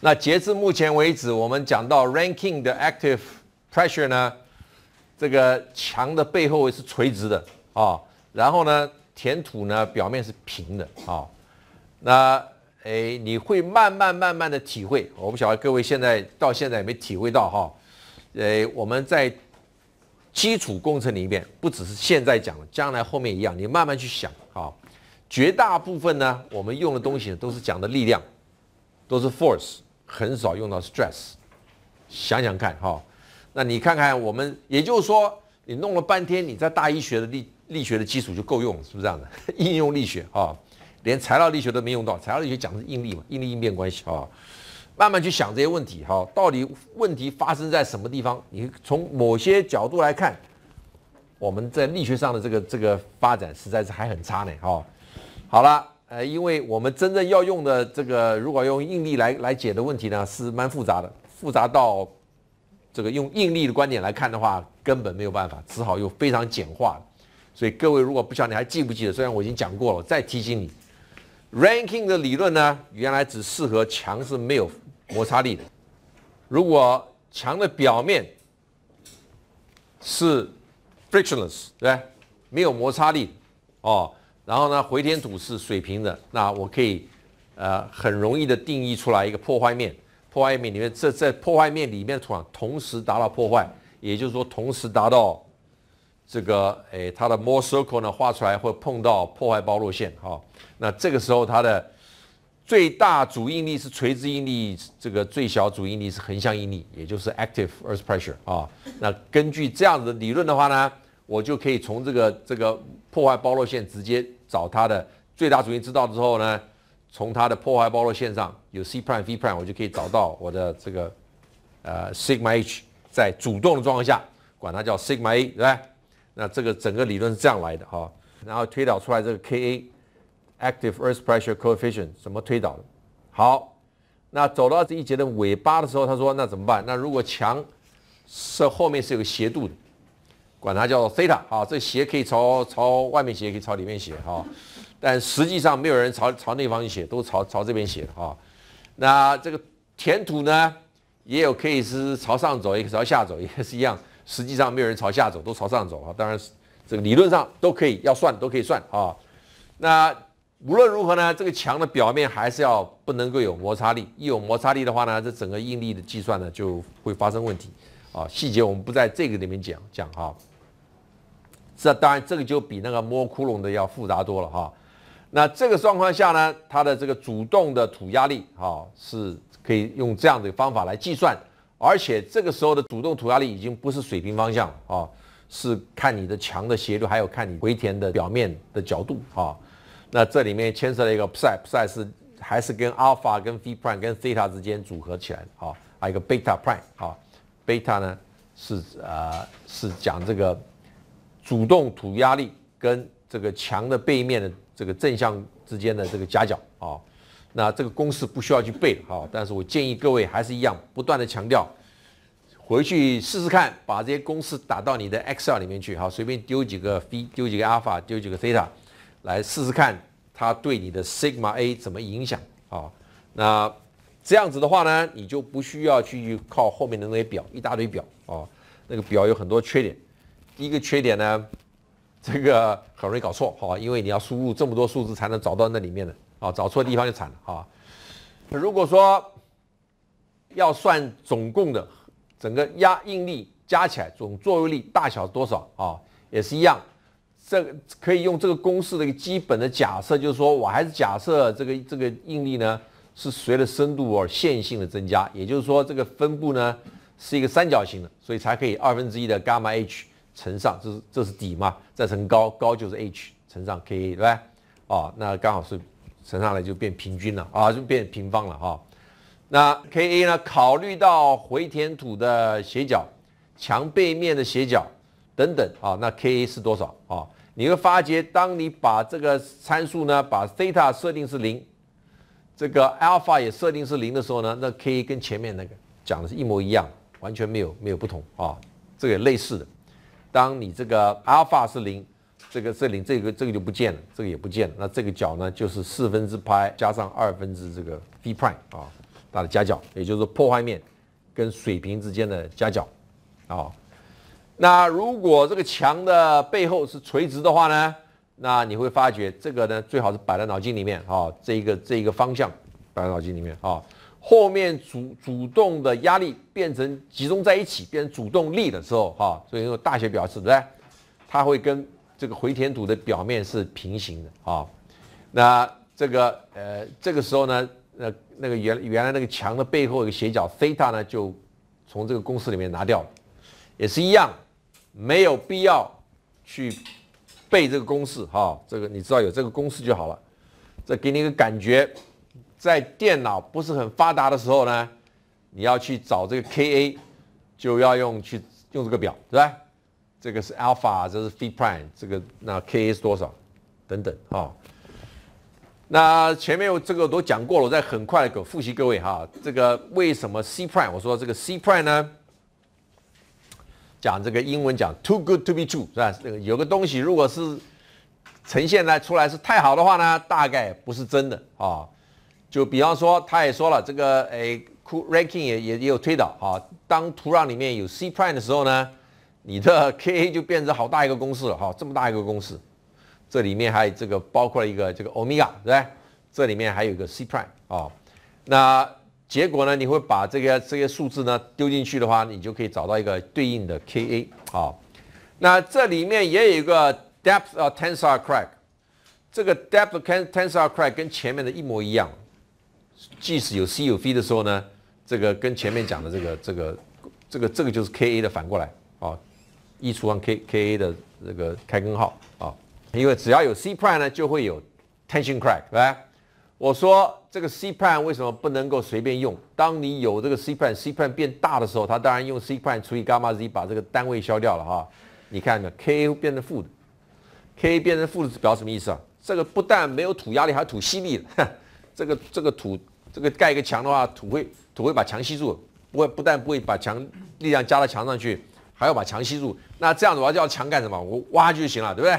那截至目前为止，我们讲到 ranking 的 active pressure 呢，这个墙的背后是垂直的啊，然后呢，填土呢表面是平的啊，那哎，你会慢慢慢慢的体会，我不晓得各位现在到现在也没体会到哈，呃，我们在基础工程里面，不只是现在讲，将来后面一样，你慢慢去想啊，绝大部分呢，我们用的东西都是讲的力量，都是 force。很少用到 stress，想想看哈，那你看看我们，也就是说，你弄了半天，你在大一学的力力学的基础就够用了，是不是这样的？应用力学啊，连材料力学都没用到，材料力学讲的是应力嘛，应力应变关系啊，慢慢去想这些问题，哈，到底问题发生在什么地方？你从某些角度来看，我们在力学上的这个这个发展实在是还很差呢，哈，好了。呃，因为我们真正要用的这个，如果用应力来来解的问题呢，是蛮复杂的，复杂到这个用应力的观点来看的话，根本没有办法，只好用非常简化。所以各位如果不晓得你还记不记得？虽然我已经讲过了，再提醒你，Ranking 的理论呢，原来只适合墙是没有摩擦力的。如果墙的表面是 frictionless，对，没有摩擦力，哦。然后呢，回填土是水平的，那我可以，呃，很容易的定义出来一个破坏面。破坏面里面，这在破坏面里面，土壤同时达到破坏，也就是说，同时达到这个，哎，它的 m o r e circle 呢，画出来会碰到破坏包络线啊。那这个时候，它的最大主应力是垂直应力，这个最小主应力是横向应力，也就是 active earth pressure 啊。那根据这样子的理论的话呢，我就可以从这个这个破坏包络线直接。找它的最大主力知道之后呢，从它的破坏包络线上有 c prime, v prime，我就可以找到我的这个呃 sigma h 在主动的状况下，管它叫 sigma a，对吧？那这个整个理论是这样来的哈。然后推导出来这个 ka active earth pressure coefficient 怎么推导的？好，那走到这一节的尾巴的时候，他说那怎么办？那如果墙是后面是有个斜度的？管它叫 t 塔啊，这斜可以朝朝外面斜，可以朝里面斜哈，但实际上没有人朝朝那方去写，都朝朝这边的。哈。那这个填土呢，也有可以是朝上走，也可以朝下走，也是一样。实际上没有人朝下走，都朝上走啊。当然是这个理论上都可以，要算都可以算啊。那无论如何呢，这个墙的表面还是要不能够有摩擦力，一有摩擦力的话呢，这整个应力的计算呢就会发生问题啊。细节我们不在这个里面讲讲啊。这当然，这个就比那个摸窟窿的要复杂多了哈。那这个状况下呢，它的这个主动的土压力啊，是可以用这样的方法来计算，而且这个时候的主动土压力已经不是水平方向了啊，是看你的墙的斜度，还有看你回填的表面的角度啊。那这里面牵涉了一个 psi，psi 是还是跟 alpha、跟 phi prime、跟 theta 之间组合起来的哈，还有一个 beta prime 啊，beta 呢是呃是讲这个。主动土压力跟这个墙的背面的这个正向之间的这个夹角啊，那这个公式不需要去背啊，但是我建议各位还是一样不断的强调，回去试试看，把这些公式打到你的 Excel 里面去，好，随便丢几个 p 丢几个 alpha，丢几个 theta，来试试看它对你的 sigma a 怎么影响啊，那这样子的话呢，你就不需要去靠后面的那些表，一大堆表啊，那个表有很多缺点。一个缺点呢，这个很容易搞错，哈，因为你要输入这么多数字才能找到那里面的，啊，找错地方就惨了，啊，那如果说要算总共的整个压应力加起来总作用力大小多少啊，也是一样，这可以用这个公式的一个基本的假设，就是说我还是假设这个这个应力呢是随着深度而线性的增加，也就是说这个分布呢是一个三角形的，所以才可以二分之一的伽马 h。乘上这是这是底嘛，再乘高高就是 h 乘上 k a 对吧？哦，那刚好是乘上来就变平均了啊，就变平方了哈。那 k a 呢？考虑到回填土的斜角、墙背面的斜角等等啊，那 k a 是多少啊？你会发觉，当你把这个参数呢，把 theta 设定是零，这个 alpha 也设定是零的时候呢，那 k a 跟前面那个讲的是一模一样，完全没有没有不同啊，这个也类似的。当你这个阿尔法是零，这个是零，这个这个就不见了，这个也不见了。那这个角呢，就是四分之派加上二分之这个 d pi 啊，它的夹角，也就是破坏面跟水平之间的夹角啊。那如果这个墙的背后是垂直的话呢，那你会发觉这个呢，最好是摆在脑筋里面啊，这一个这一个方向摆在脑筋里面啊。后面主主动的压力变成集中在一起，变成主动力的时候，哈，所以用大写表示不对，它会跟这个回填土的表面是平行的啊。那这个呃，这个时候呢，那那个原原来那个墙的背后一个斜角 theta 呢，就从这个公式里面拿掉，也是一样，没有必要去背这个公式哈。这个你知道有这个公式就好了，这给你一个感觉。在电脑不是很发达的时候呢，你要去找这个 Ka，就要用去用这个表对吧？这个是 Alpha，这是 Phi Prime，这个那 Ka 是多少？等等啊。那前面有这个我都讲过了，我再很快的给复习各位哈。这个为什么 C Prime？我说这个 C Prime 呢，讲这个英文讲 Too good to be true 是吧？那个有个东西如果是呈现来出来是太好的话呢，大概不是真的啊。就比方说，他也说了，这个诶，ranking 也也也有推导啊。当土壤里面有 c prime 的时候呢，你的 ka 就变成好大一个公式了哈，这么大一个公式，这里面还有这个包括了一个这个欧米伽，对？这里面还有一个 c prime 啊。那结果呢，你会把这个这些数字呢丢进去的话，你就可以找到一个对应的 ka 啊。那这里面也有一个 depth of tensor crack，这个 depth tensor crack 跟前面的一模一样。即使有 c 有 v 的时候呢，这个跟前面讲的这个这个这个这个就是 k a 的反过来啊，一除上 k k a 的这个开根号啊，因为只要有 c prime 呢，就会有 tension crack，来，我说这个 c prime 为什么不能够随便用？当你有这个 c prime，c prime 变大的时候，它当然用 c prime 除以伽马 z 把这个单位消掉了哈。你看呢，k a 变成负的，k a 变成负的表什么意思啊？这个不但没有土压力，还土吸力，这个这个土。这个盖一个墙的话，土会土会把墙吸住，不会不但不会把墙力量加到墙上去，还要把墙吸住。那这样子我要叫墙干什么？我挖就行了，对不对？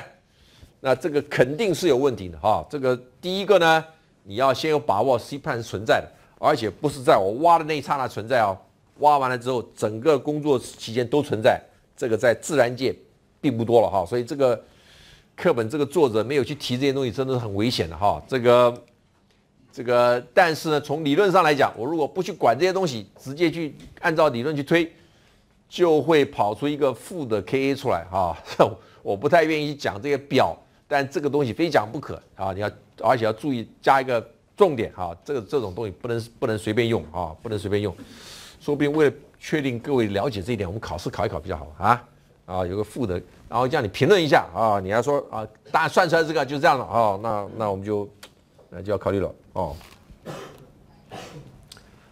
那这个肯定是有问题的哈。这个第一个呢，你要先有把握，吸盘是存在的，而且不是在我挖的那一刹那存在哦，挖完了之后，整个工作期间都存在。这个在自然界并不多了哈，所以这个课本这个作者没有去提这些东西，真的是很危险的哈。这个。这个，但是呢，从理论上来讲，我如果不去管这些东西，直接去按照理论去推，就会跑出一个负的 Ka 出来啊。我不太愿意讲这些表，但这个东西非讲不可啊。你要，而且要注意加一个重点啊，这个这种东西不能不能随便用啊，不能随便用。说不定为了确定各位了解这一点，我们考试考一考比较好啊。啊，有个负的，然后叫你评论一下啊。你要说啊，大家算出来这个就这样了啊。那那我们就。那就要考虑了哦。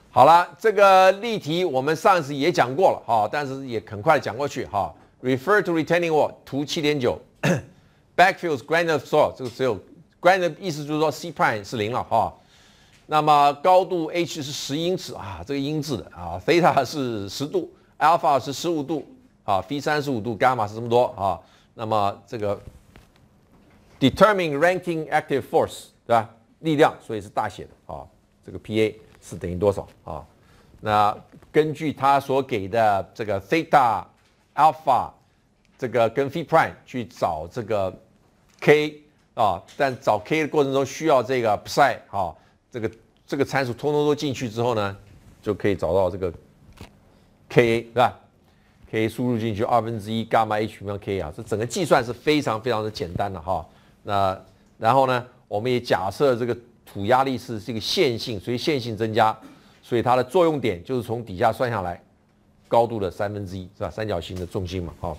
好了，这个例题我们上次也讲过了哈，但是也很快讲过去哈。Refer to retaining wall 图七点九，backfill is g r a u n d of soil，这个只有 g r a u n d 的意思就是说 C prime 是零了哈。那么高度 h 是十英尺啊，这个英制的啊。Theta 是十度，Alpha 是十五度啊，Phi 三十五度，伽马是这么多啊。那么这个 determine ranking active force，对吧？力量，所以是大写的啊。这个 P A 是等于多少啊？那根据他所给的这个 theta、alpha 这个跟 phi prime 去找这个 k 啊，但找 k 的过程中需要这个 psi 哈，这个这个参数通通都进去之后呢，就可以找到这个 k A 是吧可以输入进去二分之一伽马 h 平方 k 啊，这整个计算是非常非常的简单的哈。那然后呢？我们也假设这个土压力是这个线性，所以线性增加，所以它的作用点就是从底下算下来，高度的三分之一是吧？三角形的重心嘛。好，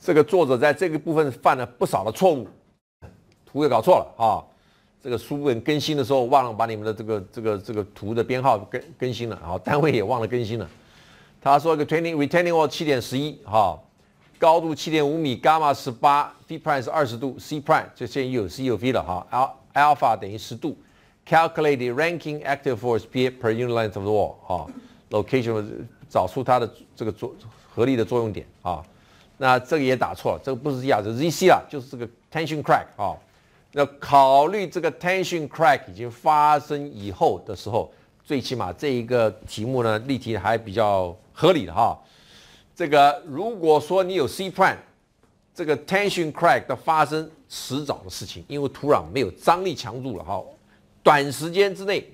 这个作者在这个部分犯了不少的错误，图也搞错了啊。这个书本更新的时候忘了把你们的这个这个这个图的编号更更新了，然后单位也忘了更新了。他说一个 retaining retaining wall 七点十一哈。高度七点五米，伽马十八 v prime 是二十度，c prime 就现在有 c 有 v 了哈 alpha 等于十度，calculate ranking active force per unit length of the wall 哈 l o c a t i o n 找出它的这个作合力的作用点啊，那这个也打错了，这个不是亚，是 z c 啊，就是这个 tension crack 啊，那考虑这个 tension crack 已经发生以后的时候，最起码这一个题目呢例题还比较合理的哈。这个如果说你有 C prime，这个 tension crack 的发生迟早的事情，因为土壤没有张力强度了哈，短时间之内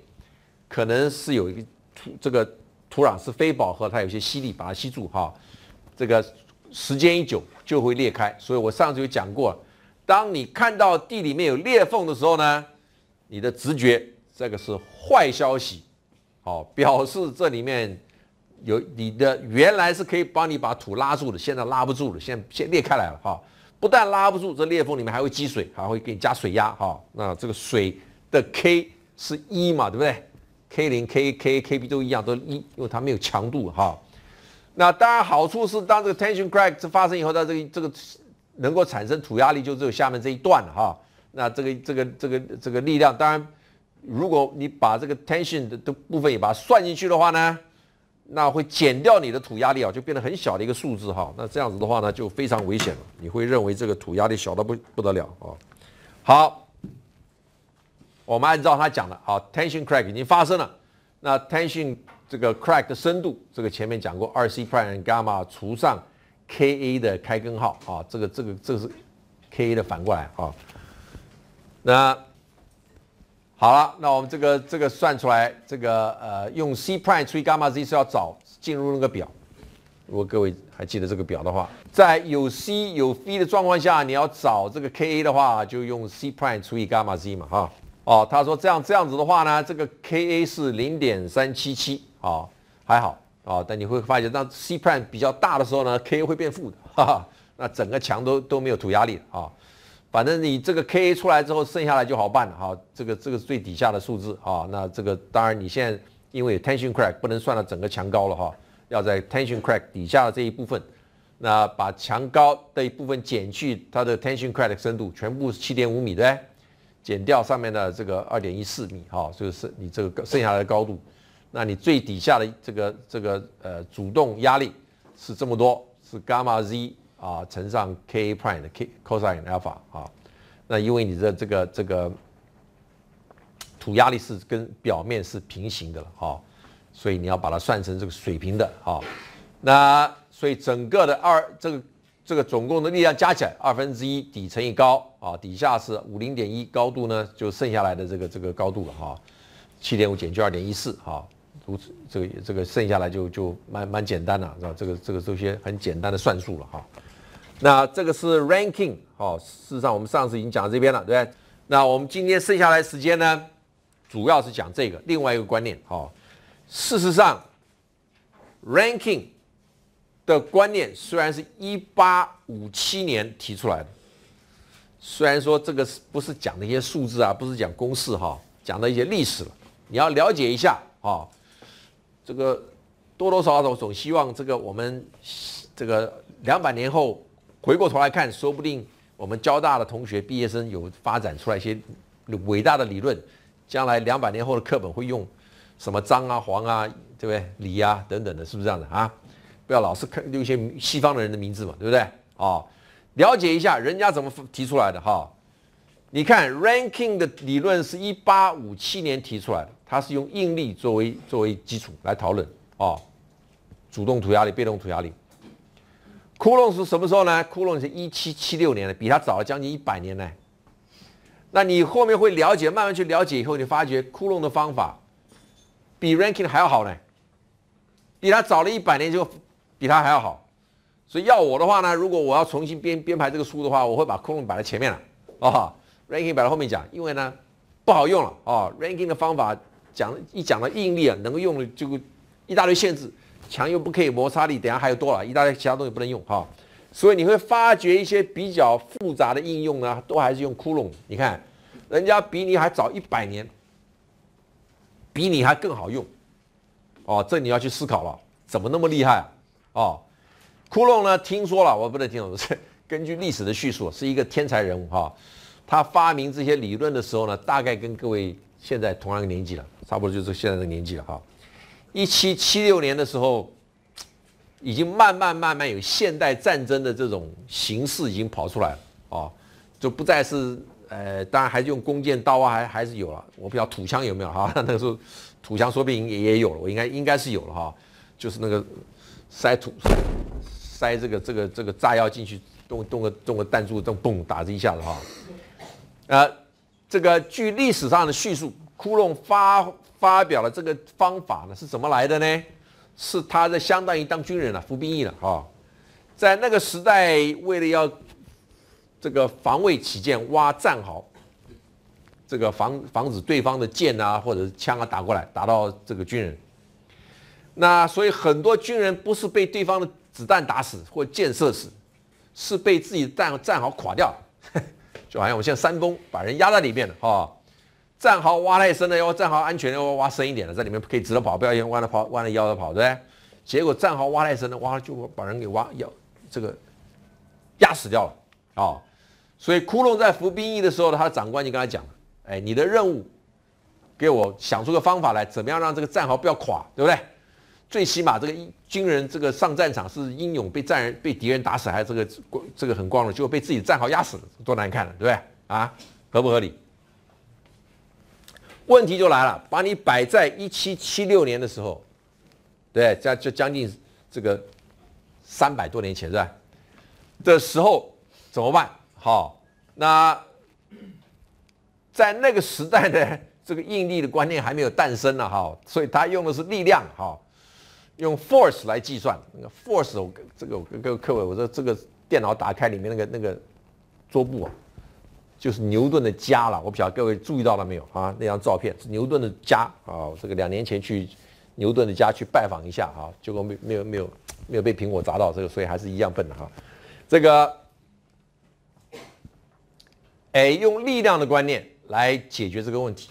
可能是有一个土这个土壤是非饱和，它有些吸力把它吸住哈，这个时间一久就会裂开。所以我上次有讲过，当你看到地里面有裂缝的时候呢，你的直觉这个是坏消息，好表示这里面。有你的原来是可以帮你把土拉住的，现在拉不住了，现现裂开来了哈。不但拉不住，这裂缝里面还会积水，还会给你加水压哈。那这个水的 K 是一嘛，对不对？K 零、K K Kb 都一样，都一，因为它没有强度哈。那当然好处是，当这个 tension crack 发生以后，它这个这个能够产生土压力就只有下面这一段了哈。那这个这个这个这个力量，当然如果你把这个 tension 的的部分也把它算进去的话呢？那会减掉你的土压力啊，就变得很小的一个数字哈。那这样子的话呢，就非常危险了。你会认为这个土压力小到不不得了啊。好，我们按照他讲的啊，tension crack 已经发生了。那 tension 这个 crack 的深度，这个前面讲过，二 c prime gamma 除上 ka 的开根号啊。这个这个这个是 ka 的反过来啊。那。好了，那我们这个这个算出来，这个呃，用 c prime 除以 gamma z 是要找进入那个表。如果各位还记得这个表的话，在有 c 有 v 的状况下，你要找这个 ka 的话，就用 c prime 除以 gamma z 嘛，哈。哦，他说这样这样子的话呢，这个 ka 是零点三七七啊，还好啊。但你会发现，当 c prime 比较大的时候呢，ka 会变负的，哈哈。那整个墙都都没有土压力啊。反正你这个 KA 出来之后，剩下来就好办了哈。这个这个是最底下的数字啊。那这个当然，你现在因为 tension crack 不能算到整个墙高了哈，要在 tension crack 底下的这一部分，那把墙高的一部分减去它的 tension crack 深度，全部是七点五米对，减掉上面的这个二点一四米哈，就是你这个剩下来的高度，那你最底下的这个这个呃主动压力是这么多，是伽马 z。啊，乘上 k prime 的 k cosine alpha 啊，那因为你的这个这个土压力是跟表面是平行的了哈，所以你要把它算成这个水平的哈，那所以整个的二这个这个总共的力量加起来，二分之一底乘以高啊，底下是五零点一，高度呢就剩下来的这个这个高度了哈，七点五减去二点一四啊，如此这个这个剩下来就就蛮蛮简单了，是吧？这个这个这些很简单的算术了哈。那这个是 ranking，哦，事实上我们上次已经讲到这边了，对不对？那我们今天剩下来时间呢，主要是讲这个另外一个观念，哦，事实上，ranking 的观念虽然是一八五七年提出来的，虽然说这个是不是讲那些数字啊，不是讲公式哈，讲的一些历史了，你要了解一下啊，这个多多少少总希望这个我们这个两百年后。回过头来看，说不定我们交大的同学毕业生有发展出来一些伟大的理论，将来两百年后的课本会用什么张啊、黄啊，对不对？李啊等等的，是不是这样的啊？不要老是看用一些西方的人的名字嘛，对不对？哦，了解一下人家怎么提出来的哈。你看 Ranking 的理论是一八五七年提出来的，它是用应力作为作为基础来讨论哦，主动土压力、被动土压力。窟窿是什么时候呢？窟窿是一七七六年的，比他早了将近一百年呢。那你后面会了解，慢慢去了解以后，你发觉窟窿的方法比 Ranking 还要好呢，比他早了一百年就比他还要好。所以要我的话呢，如果我要重新编编排这个书的话，我会把窟窿摆在前面了，哦，Ranking 摆在后面讲，因为呢不好用了啊。Ranking 的方法讲一讲到应力啊，能够用的就一大堆限制。墙又不可以摩擦力，等下还有多了，一大堆其他东西不能用哈，所以你会发觉一些比较复杂的应用呢，都还是用窟窿。你看，人家比你还早一百年，比你还更好用，哦，这你要去思考了，怎么那么厉害哦？窟窿呢？听说了，我不能听懂，是 根据历史的叙述，是一个天才人物哈。他发明这些理论的时候呢，大概跟各位现在同样年纪了，差不多就是现在这个年纪了哈。一七七六年的时候，已经慢慢慢慢有现代战争的这种形式已经跑出来了啊，就不再是呃，当然还是用弓箭刀啊，还还是有了。我不晓得土枪有没有哈，那个时候土枪说不定也也有了，我应该应该是有了哈，就是那个塞土塞这个这个这个炸药进去，动动个动个弹珠，咚，打一下子哈。呃，这个据历史上的叙述，窟窿发。发表了这个方法呢，是怎么来的呢？是他在相当于当军人了，服兵役了啊，在那个时代，为了要这个防卫起见，挖战壕，这个防防止对方的箭啊，或者是枪啊打过来，打到这个军人。那所以很多军人不是被对方的子弹打死或箭射死，是被自己的战战壕垮掉，就好像我们现在山崩，把人压在里面了哈。战壕挖太深了，要战壕安全，要挖深一点了，在里面可以直着跑，不要弯着跑、弯着腰着跑，对不对？结果战壕挖太深了，挖就把人给挖，要这个压死掉了啊！所以窟窿在服兵役的时候，他的长官就跟他讲：“哎，你的任务给我想出个方法来，怎么样让这个战壕不要垮，对不对？最起码这个军人这个上战场是英勇被战人被敌人打死，还是这个这个很光荣，结果被自己的战壕压死了，多难看，对不对？啊，合不合理？” 问题就来了，把你摆在一七七六年的时候，对，这就将近这个三百多年前是吧？的时候怎么办？好，那在那个时代的 这个应力的观念还没有诞生呢，哈，所以他用的是力量，哈，用 force 来计算。那个 force，我这个我跟各位，我说这个电脑打开里面那个那个桌布啊。就是牛顿的家了，我不晓得各位注意到了没有啊？那张照片，牛顿的家啊。这个两年前去牛顿的家去拜访一下啊，结果没没有没有没有被苹果砸到，这个所以还是一样笨的哈。这个哎，用力量的观念来解决这个问题，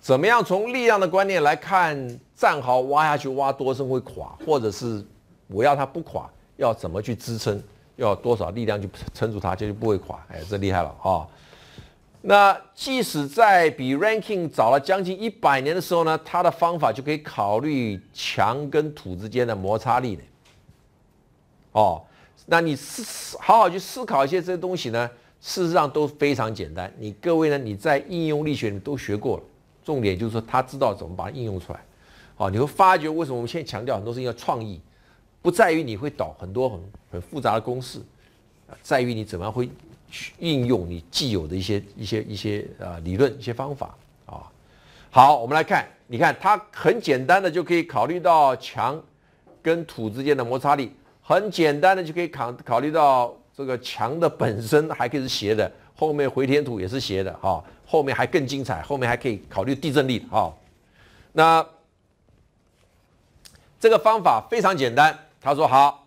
怎么样从力量的观念来看，战壕挖下去挖多深会垮，或者是我要它不垮，要怎么去支撑，要多少力量去撑住它，这就不会垮。哎，这厉害了啊！那即使在比 Ranking 早了将近一百年的时候呢，它的方法就可以考虑墙跟土之间的摩擦力。哦，那你思好好去思考一些这些东西呢，事实上都非常简单。你各位呢，你在应用力学都学过了，重点就是说他知道怎么把它应用出来。哦，你会发觉为什么我们现在强调很多事情要创意，不在于你会导很多很很复杂的公式，在于你怎么样会。运用你既有的一些一些一些啊理论一些方法啊，好，我们来看，你看它很简单的就可以考虑到墙跟土之间的摩擦力，很简单的就可以考考虑到这个墙的本身还可以是斜的，后面回填土也是斜的啊，后面还更精彩，后面还可以考虑地震力啊。那这个方法非常简单，他说好，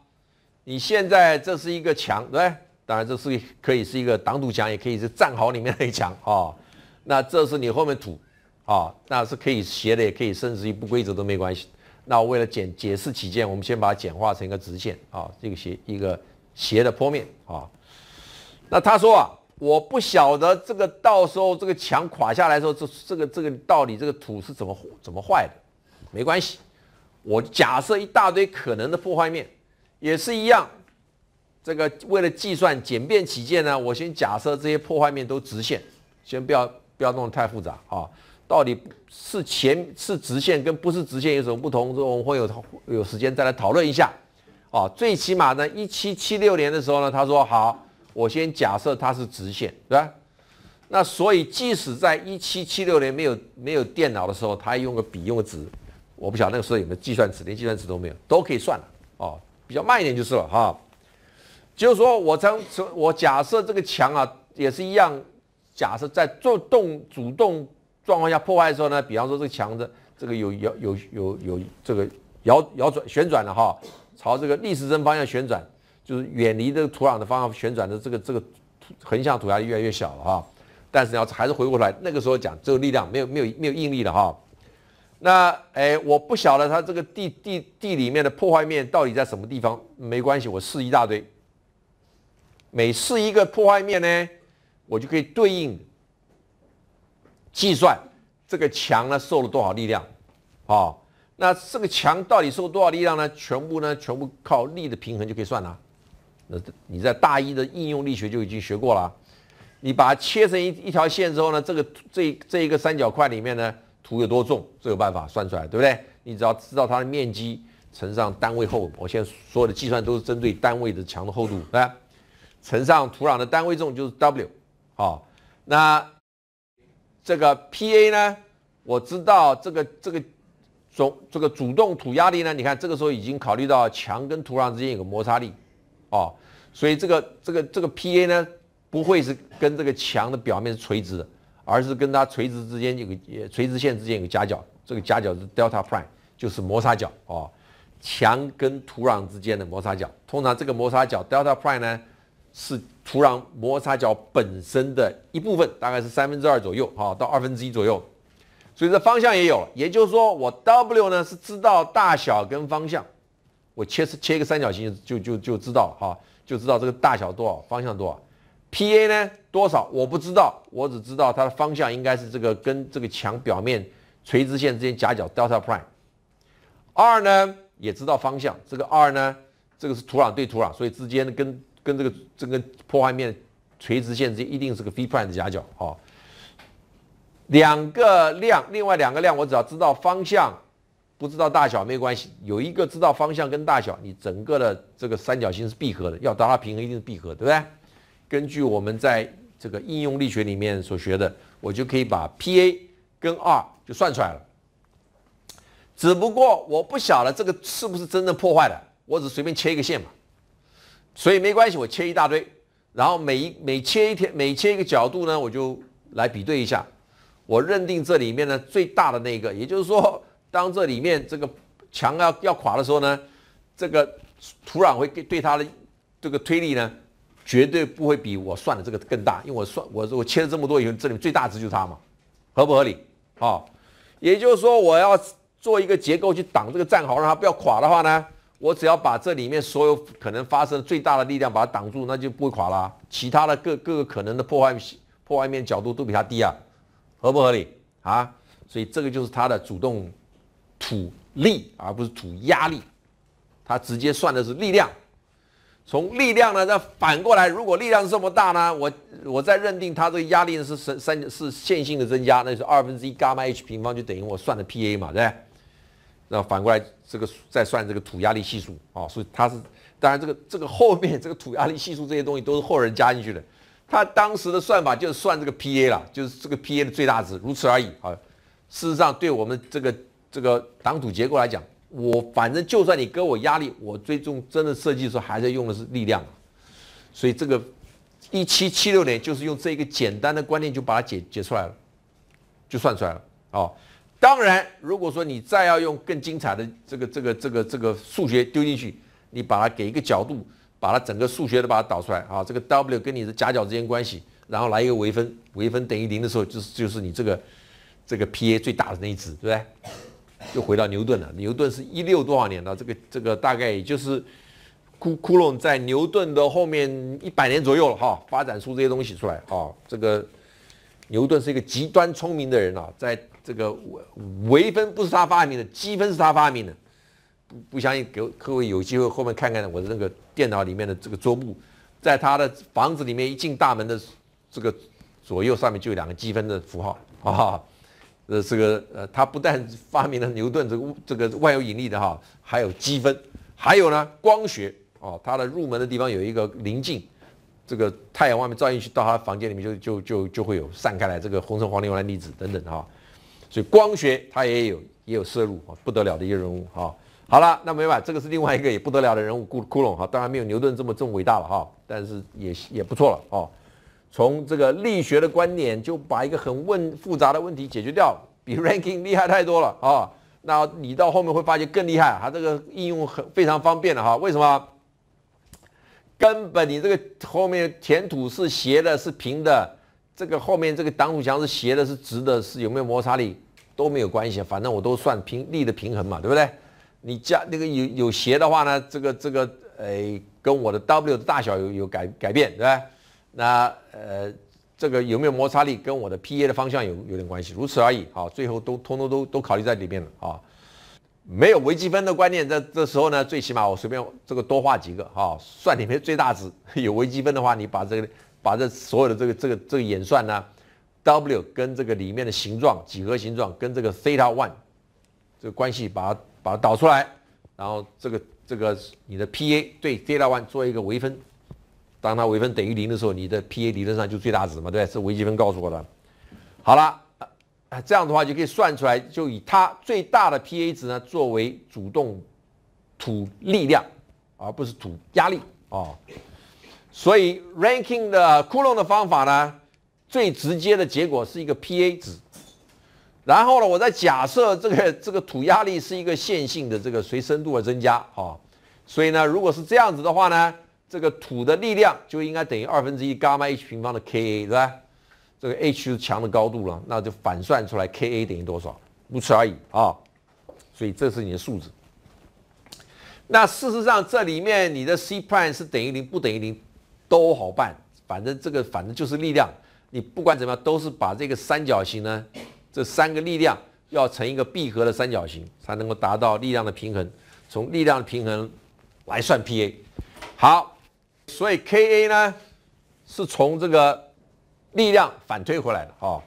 你现在这是一个墙，对不对？当然，这是可以是一个挡土墙，也可以是战壕里面的墙啊。那这是你后面土啊，那是可以斜的，也可以甚至于不规则都没关系。那为了简解释起见，我们先把它简化成一个直线啊，这个斜一个斜的坡面啊。那他说啊，我不晓得这个到时候这个墙垮下来的时候，这这个这个到底这个土是怎么怎么坏的？没关系，我假设一大堆可能的破坏面，也是一样。这个为了计算简便起见呢，我先假设这些破坏面都直线，先不要不要弄得太复杂啊。到底是前是直线跟不是直线有什么不同，我们会有有时间再来讨论一下啊。最起码呢，一七七六年的时候呢，他说好，我先假设它是直线，对吧？那所以即使在一七七六年没有没有电脑的时候，他用个笔用个纸，我不晓得那个时候有没有计算纸，连计算纸都没有，都可以算了啊，比较慢一点就是了哈。就是说，我将我假设这个墙啊，也是一样，假设在主动主动状况下破坏的时候呢，比方说这个墙的这个有摇有有有这个摇摇转旋转的哈，朝这个逆时针方向旋转，就是远离这个土壤的方向旋转的，这个这个横向土压力越来越小了哈。但是要还是回过来，那个时候讲这个力量没有没有没有应力了哈。那哎，我不晓得它这个地地地里面的破坏面到底在什么地方，没关系，我试一大堆。每试一个破坏面呢，我就可以对应计算这个墙呢受了多少力量，好，那这个墙到底受多少力量呢？全部呢，全部靠力的平衡就可以算了。那你在大一的应用力学就已经学过了，你把它切成一一条线之后呢，这个这这一个三角块里面呢，土有多重，这有办法算出来，对不对？你只要知道它的面积乘上单位厚，我现在所有的计算都是针对单位的墙的厚度来。乘上土壤的单位重就是 W，好，那这个 P A 呢？我知道这个这个总这个主动土压力呢？你看这个时候已经考虑到墙跟土壤之间有个摩擦力，哦，所以这个这个这个 P A 呢不会是跟这个墙的表面是垂直的，而是跟它垂直之间有个垂直线之间有个夹角，这个夹角是 delta p r i 就是摩擦角哦，墙跟土壤之间的摩擦角，通常这个摩擦角 delta p r i 呢？是土壤摩擦角本身的一部分，大概是三分之二左右，哈，到二分之一左右。所以这方向也有，也就是说我 W 呢是知道大小跟方向，我切切一个三角形就就就知道，哈，就知道这个大小多少，方向多少。P A 呢多少我不知道，我只知道它的方向应该是这个跟这个墙表面垂直线之间夹角 delta prime。r 呢也知道方向，这个 r 呢这个是土壤对土壤，所以之间跟跟这个这个破坏面垂直线这一定是个 p i 非派的夹角啊。两个量，另外两个量我只要知道方向，不知道大小没关系。有一个知道方向跟大小，你整个的这个三角形是闭合的，要达到平衡一定是闭合，对不对？根据我们在这个应用力学里面所学的，我就可以把 P A 跟 R 就算出来了。只不过我不晓得这个是不是真正破坏的，我只随便切一个线嘛。所以没关系，我切一大堆，然后每一每切一天每切一个角度呢，我就来比对一下。我认定这里面呢最大的那个，也就是说，当这里面这个墙要要垮的时候呢，这个土壤会给对它的这个推力呢，绝对不会比我算的这个更大，因为我算我我切了这么多以后，这里面最大值就是它嘛，合不合理啊？也就是说，我要做一个结构去挡这个战壕，让它不要垮的话呢？我只要把这里面所有可能发生最大的力量把它挡住，那就不会垮啦。其他的各各个可能的破坏破坏面角度都比它低啊，合不合理啊？所以这个就是它的主动土力，而不是土压力。它直接算的是力量。从力量呢，那反过来，如果力量这么大呢，我我再认定它这个压力是是是线性的增加，那是二分之一伽马 h 平方就等于我算的 pa 嘛，对不对？那反过来，这个再算这个土压力系数啊，所以它是，当然这个这个后面这个土压力系数这些东西都是后人加进去的，他当时的算法就是算这个 P A 了，就是这个 P A 的最大值，如此而已啊。事实上，对我们这个这个挡土结构来讲，我反正就算你给我压力，我最终真的设计的时候还在用的是力量，所以这个一七七六年就是用这个简单的观念就把它解解出来了，就算出来了啊。当然，如果说你再要用更精彩的这个、这个、这个、这个数学丢进去，你把它给一个角度，把它整个数学都把它导出来啊。这个 W 跟你的夹角之间关系，然后来一个微分，微分等于零的时候，就是就是你这个这个 PA 最大的那一只，对不对？又回到牛顿了。牛顿是一六多少年呢？这个这个大概也就是窟窟窿在牛顿的后面一百年左右了哈，发展出这些东西出来啊。这个。牛顿是一个极端聪明的人啊，在这个微分不是他发明的，积分是他发明的。不不相信，给各位有机会后面看看我的那个电脑里面的这个桌布，在他的房子里面一进大门的这个左右上面就有两个积分的符号啊。呃，这个呃，他不但发明了牛顿这个这个万有引力的哈，还有积分，还有呢光学哦，他的入门的地方有一个棱镜。这个太阳外面照进去，到他房间里面就就就就会有散开来，这个红橙黄绿蓝粒子等等哈，所以光学它也有也有摄入，啊、不得了的一个人物哈。好了，那没法，这个是另外一个也不得了的人物，窟窟窿哈。当然没有牛顿这么这么伟大了哈，但是也也不错了哦。从这个力学的观点就把一个很问复杂的问题解决掉，比 Ranking 厉害太多了啊。那你到后面会发现更厉害，它这个应用很非常方便的哈。为什么？根本你这个后面填土是斜的，是平的，这个后面这个挡土墙是斜的，是直的，是有没有摩擦力都没有关系，反正我都算平力的平衡嘛，对不对？你加那个有有斜的话呢，这个这个诶，跟我的 W 的大小有有改改变，对吧？那呃，这个有没有摩擦力，跟我的 P A 的方向有有点关系，如此而已。好，最后都通通都都考虑在里面了啊。没有微积分的观念，这这时候呢，最起码我随便这个多画几个啊，算里面最大值。有微积分的话，你把这个把这所有的这个这个这个演算呢，W 跟这个里面的形状、几何形状跟这个 Theta one 这个关系，把它把它导出来，然后这个这个你的 PA 对 Theta one 做一个微分，当它微分等于零的时候，你的 PA 理论上就最大值嘛，对对？是微积分告诉我的。好了。这样的话就可以算出来，就以它最大的 P A 值呢作为主动土力量，而不是土压力哦。所以 ranking 的窟窿的方法呢，最直接的结果是一个 P A 值。然后呢，我再假设这个这个土压力是一个线性的，这个随深度而增加啊。所以呢，如果是这样子的话呢，这个土的力量就应该等于二分之一伽马 H 平方的 K A，对吧？这个 h 是墙的高度了，那就反算出来 ka 等于多少，如此而已啊。所以这是你的数字。那事实上这里面你的 c prime 是等于零不等于零都好办，反正这个反正就是力量，你不管怎么样都是把这个三角形呢这三个力量要成一个闭合的三角形才能够达到力量的平衡，从力量的平衡来算 pa。好，所以 ka 呢是从这个。力量反推回来的啊，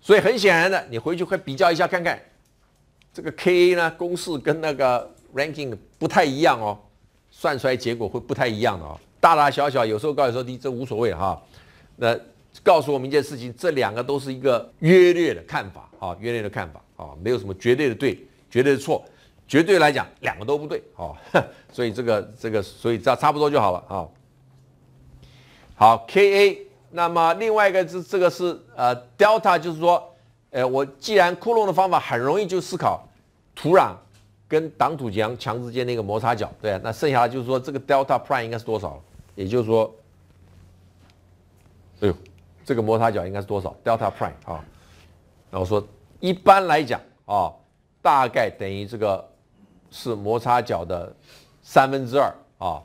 所以很显然的，你回去会比较一下看看，这个 K A 呢公式跟那个 ranking 不太一样哦，算出来结果会不太一样的哦，大大小小有时候高有时候低，这无所谓哈。那告诉我们一件事情，这两个都是一个约略的看法啊，约略的看法啊，没有什么绝对的对，绝对的错，绝对来讲两个都不对啊，所以这个这个，所以差差不多就好了啊。好，K A。那么另外一个这这个是呃 delta 就是说，呃我既然窟窿的方法很容易就思考，土壤跟挡土墙墙之间那个摩擦角，对啊，那剩下就是说这个 delta prime 应该是多少？也就是说，哎呦，这个摩擦角应该是多少？delta prime 啊，那我说一般来讲啊，大概等于这个是摩擦角的三分之二啊，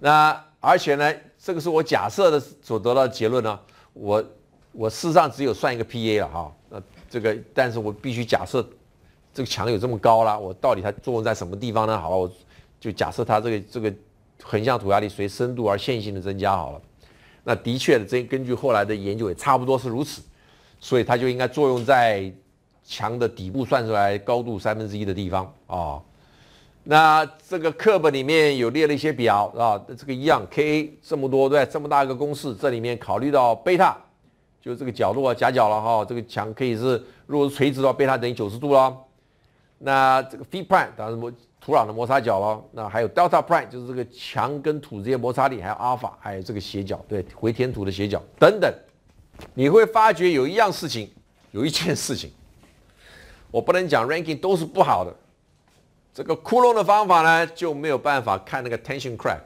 那而且呢？这个是我假设的所得到的结论呢。我我事实上只有算一个 P A 了哈。那这个，但是我必须假设，这个墙有这么高了。我到底它作用在什么地方呢？好，我就假设它这个这个横向土压力随深度而线性的增加好了。那的确的，根据后来的研究也差不多是如此，所以它就应该作用在墙的底部算出来高度三分之一的地方啊。那这个课本里面有列了一些表，啊，这个一样，Ka 这么多，对，这么大一个公式，这里面考虑到贝塔，就是这个角度啊，夹角了哈。这个墙可以是，如果是垂直的话，贝塔等于九十度了。那这个 f e e prime，当然是土壤的摩擦角了。那还有 delta prime，就是这个墙跟土之间摩擦力，还有阿尔法，还有这个斜角，对，回填土的斜角等等。你会发觉有一样事情，有一件事情，我不能讲 Ranking 都是不好的。这个窟窿的方法呢就没有办法看那个 tension crack，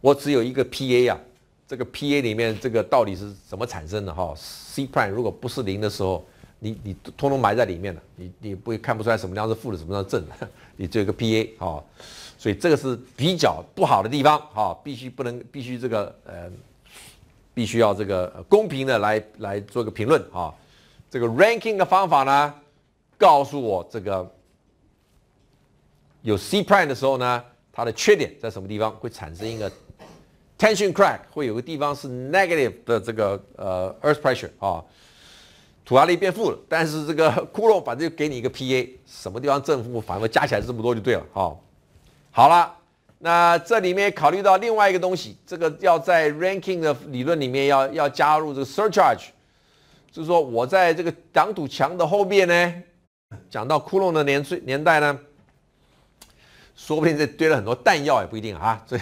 我只有一个 pa 啊，这个 pa 里面这个到底是怎么产生的哈？c prime 如果不是零的时候，你你通通埋在里面了，你你不会看不出来什么样是负的，什么样正的，你这个 pa 哈，所以这个是比较不好的地方哈，必须不能必须这个呃必须要这个公平的来来做个评论哈，这个 ranking 的方法呢告诉我这个。有 C prime 的时候呢，它的缺点在什么地方？会产生一个 tension crack，会有个地方是 negative 的这个呃 earth pressure 啊，土压力变负了。但是这个窟 窿反正就给你一个 P A，什么地方正负反正加起来是这么多就对了啊。好了，那这里面考虑到另外一个东西，这个要在 ranking 的理论里面要要加入这个 surcharge，就是说我在这个挡土墙的后面呢，讲到窟窿的年岁年代呢。说不定这堆了很多弹药也不一定啊，这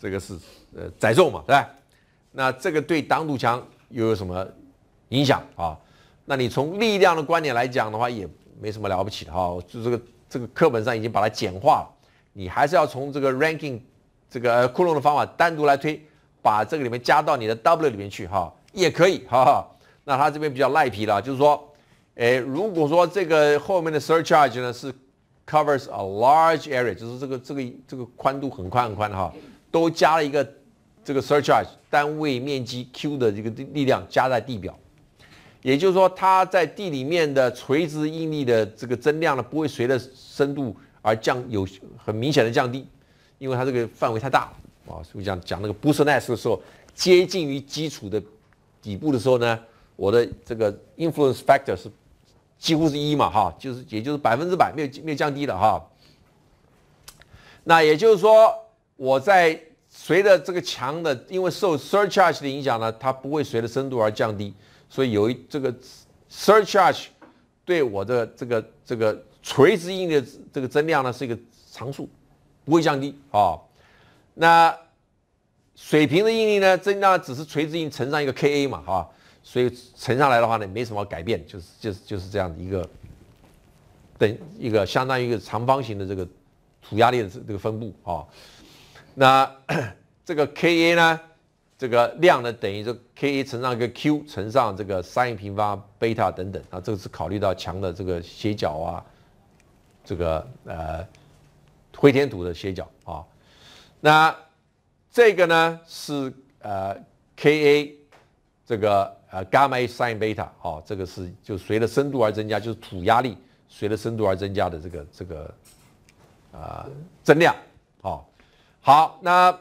这个是呃载重嘛，对吧？那这个对挡土墙又有什么影响啊？那你从力量的观点来讲的话，也没什么了不起的哈。就这个这个课本上已经把它简化了，你还是要从这个 ranking 这个窟窿的方法单独来推，把这个里面加到你的 W 里面去哈，也可以哈。那他这边比较赖皮了，就是说，哎，如果说这个后面的 surcharge 呢是 covers a large area，就是这个这个这个宽度很宽很宽的哈，都加了一个这个 surcharge，单位面积 q 的这个力量加在地表，也就是说它在地里面的垂直应力的这个增量呢，不会随着深度而降有很明显的降低，因为它这个范围太大了啊。所以讲讲那个 o o s e r n e s 的时候，接近于基础的底部的时候呢，我的这个 influence factor 是。几乎是一嘛哈，就是也就是百分之百没有没有降低的哈。那也就是说，我在随着这个强的，因为受 surcharge 的影响呢，它不会随着深度而降低，所以有一这个 surcharge 对我的这个这个垂直应力这个增量呢是一个常数，不会降低啊。那水平的应力呢，增量只是垂直应乘上一个 k a 嘛哈。所以沉下来的话呢，没什么改变，就是就是就是这样的一个等一个相当于一个长方形的这个土压力的这个分布啊。那 这个 Ka 呢，这个量呢等于这 Ka 乘上一个 q 乘上这个 sin 平方贝塔等等啊，这个是考虑到墙的这个斜角啊，这个呃灰填土的斜角啊。那这个呢是呃 Ka 这个。呃，gamma s i n beta，哦，这个是就随着深度而增加，就是土压力随着深度而增加的这个这个，啊，增量，好，好，那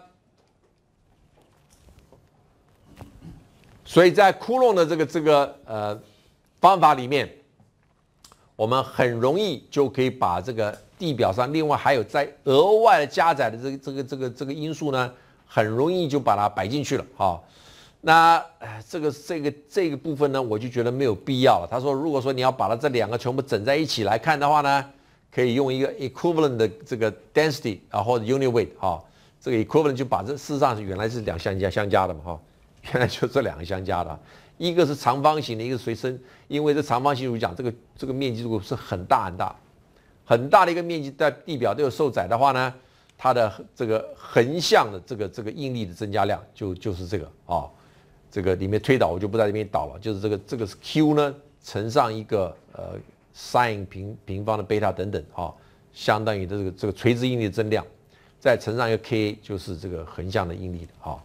所以在窟窿的这个这个呃方法里面，我们很容易就可以把这个地表上另外还有在额外加载的这个这个这个这个因素呢，很容易就把它摆进去了，哦那这个这个这个部分呢，我就觉得没有必要了。他说，如果说你要把它这两个全部整在一起来看的话呢，可以用一个 equivalent 的这个 density，啊，或者 unit weight 哈，这个 equivalent 就把这事实上是原来是两相加相加的嘛哈，原来就这两个相加的，一个是长方形的，一个是随身，因为这长方形如讲这个这个面积如果是很大很大很大的一个面积在地表都有受载的话呢，它的这个横向的这个这个应力的增加量就就是这个啊。这个里面推导我就不在这边导了，就是这个这个是 q 呢乘上一个呃 sin 平平方的贝塔等等啊，相当于的这个这个垂直应力的增量，再乘上一个 k 就是这个横向的应力的啊。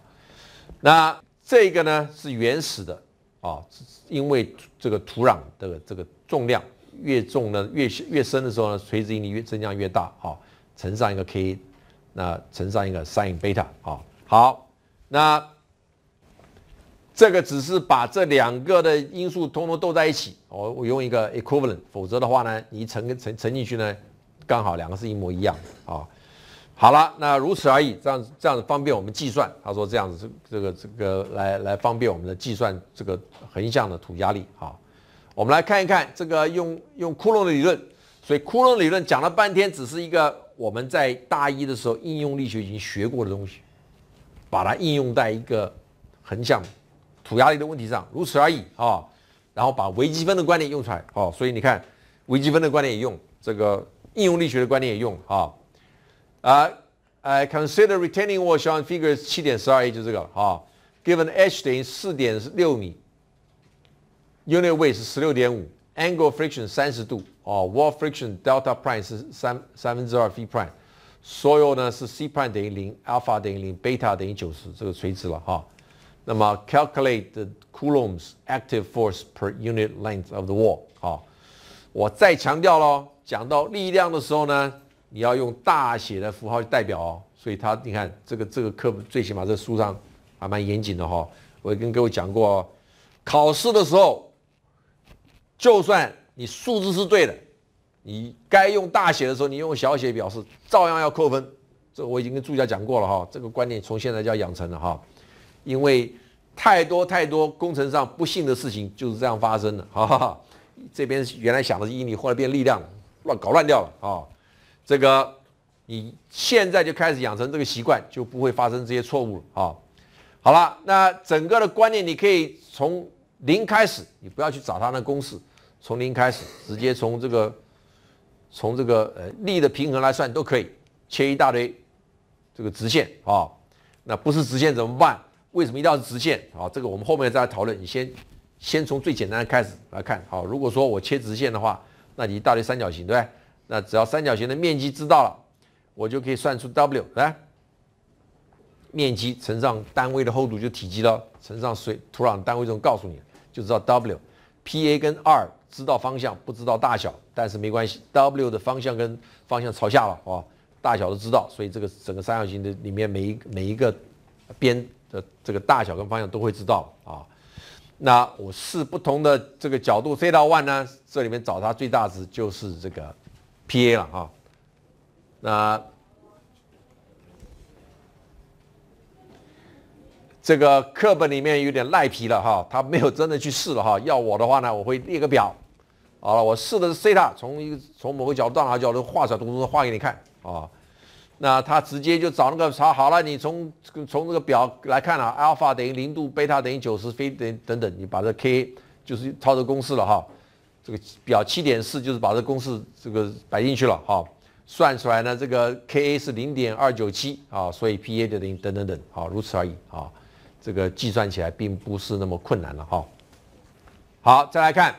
那这个呢是原始的啊，因为这个土壤的这个重量越重呢越越深的时候呢垂直应力越增量越大啊，乘上一个 k 那乘上一个 sin 贝塔啊。好，那。这个只是把这两个的因素通通都在一起，我我用一个 equivalent，否则的话呢，你乘跟乘乘进去呢，刚好两个是一模一样的啊。好了，那如此而已，这样子这样子方便我们计算。他说这样子这这个这个来来方便我们的计算这个横向的土压力啊。我们来看一看这个用用窟窿的理论，所以窟窿理论讲了半天，只是一个我们在大一的时候应用力学已经学过的东西，把它应用在一个横向。土压力的问题上如此而已啊，然后把微积分的观点用出来哦，所以你看，微积分的观点也用，这个应用力学的观点也用啊。啊，I consider retaining wall shown figure 7.12a，就这个啊。Given h 等于4.6米，unit weight 是 16.5，angle friction 30度哦 w a l l friction delta prime 是三三分之二 p prime，所有呢是 c prime 等于零，alpha 等于零，beta 等于90这个垂直了啊。那么，calculate the Coulombs active force per unit length of the wall。好，我再强调喽，讲到力量的时候呢，你要用大写的符号代表。所以，他，你看这个这个课，最起码这书上还蛮严谨的哈。我也跟各位讲过，考试的时候，就算你数字是对的，你该用大写的时候你用小写表示，照样要扣分。这我已经跟助教讲过了哈，这个观念从现在就要养成了哈。因为太多太多工程上不幸的事情就是这样发生的，哈哈。这边原来想的是应力，后来变力量了，乱搞乱掉了啊。这个你现在就开始养成这个习惯，就不会发生这些错误了啊。好了，那整个的观念你可以从零开始，你不要去找他那公式，从零开始，直接从这个从这个呃力的平衡来算都可以，切一大堆这个直线啊。那不是直线怎么办？为什么一定要是直线？好，这个我们后面再讨论。你先，先从最简单的开始来看。好，如果说我切直线的话，那你一大堆三角形，对不对？那只要三角形的面积知道了，我就可以算出 W 来。面积乘上单位的厚度就体积了，乘上水土壤单位重，告诉你就知道 W。P A 跟二知道方向，不知道大小，但是没关系。W 的方向跟方向朝下了，哦，大小都知道，所以这个整个三角形的里面每一每一个边。这个大小跟方向都会知道啊，那我试不同的这个角度 one 呢，这里面找它最大值就是这个 PA 了啊。那这个课本里面有点赖皮了哈，他没有真的去试了哈。要我的话呢，我会列个表。好了，我试的是 theta，从一从某个角度到某个角度画来，嘟嘟画给你看啊。那他直接就找那个查好了，你从从这个表来看啊，p h a 等于零度，贝塔等于九十，非等等等，你把这 K 就是套着公式了哈，这个表七点四就是把这公式这个摆进去了哈，算出来呢，这个 Ka 是零点二九七啊，所以 Pa 就等于等等等，好如此而已啊，这个计算起来并不是那么困难了哈。好，再来看，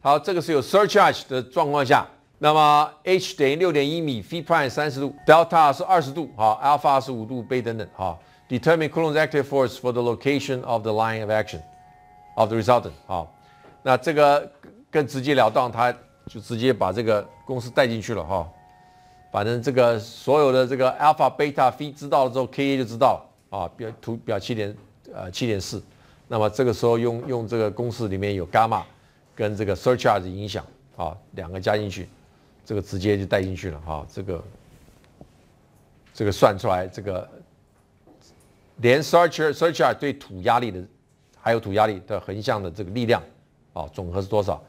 好，这个是有 surcharge 的状况下。那么，h 等于六点一米，phi prime 三十度，delta 是二十度，哈，alpha 是五度，贝等等，哈，determine Coulomb's active force for the location of the line of action of the resultant，哈。那这个更直截了当，他就直接把这个公式带进去了，哈，反正这个所有的这个 alpha、Beta、phi 知道了之后，k a 就知道，啊，表图表七点呃七点四，那么这个时候用用这个公式里面有 gamma 跟这个 surcharge 影响，啊，两个加进去。这个直接就带进去了哈，这个这个算出来，这个连 s e a r c h e s e a r c h e 对土压力的，还有土压力的横向的这个力量，啊，总和是多少？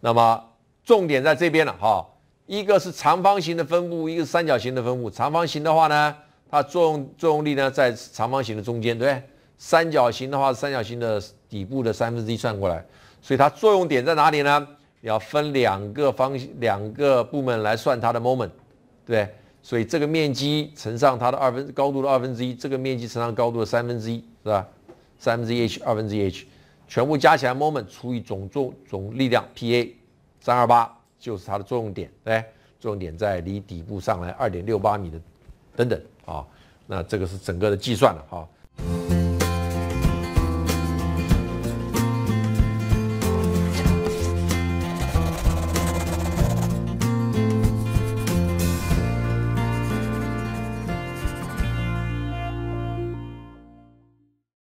那么重点在这边了哈，一个是长方形的分布，一个是三角形的分布。长方形的话呢，它作用作用力呢在长方形的中间，对？三角形的话，三角形的底部的三分之一算过来，所以它作用点在哪里呢？要分两个方两个部门来算它的 moment，对所以这个面积乘上它的二分高度的二分之一，这个面积乘上高度的三分之一，是吧？三分之一 h，二分之一 h，全部加起来 moment 除以总重总力量 P A，三二八就是它的作用点，对，作用点在离底部上来二点六八米的，等等啊，那这个是整个的计算了哈。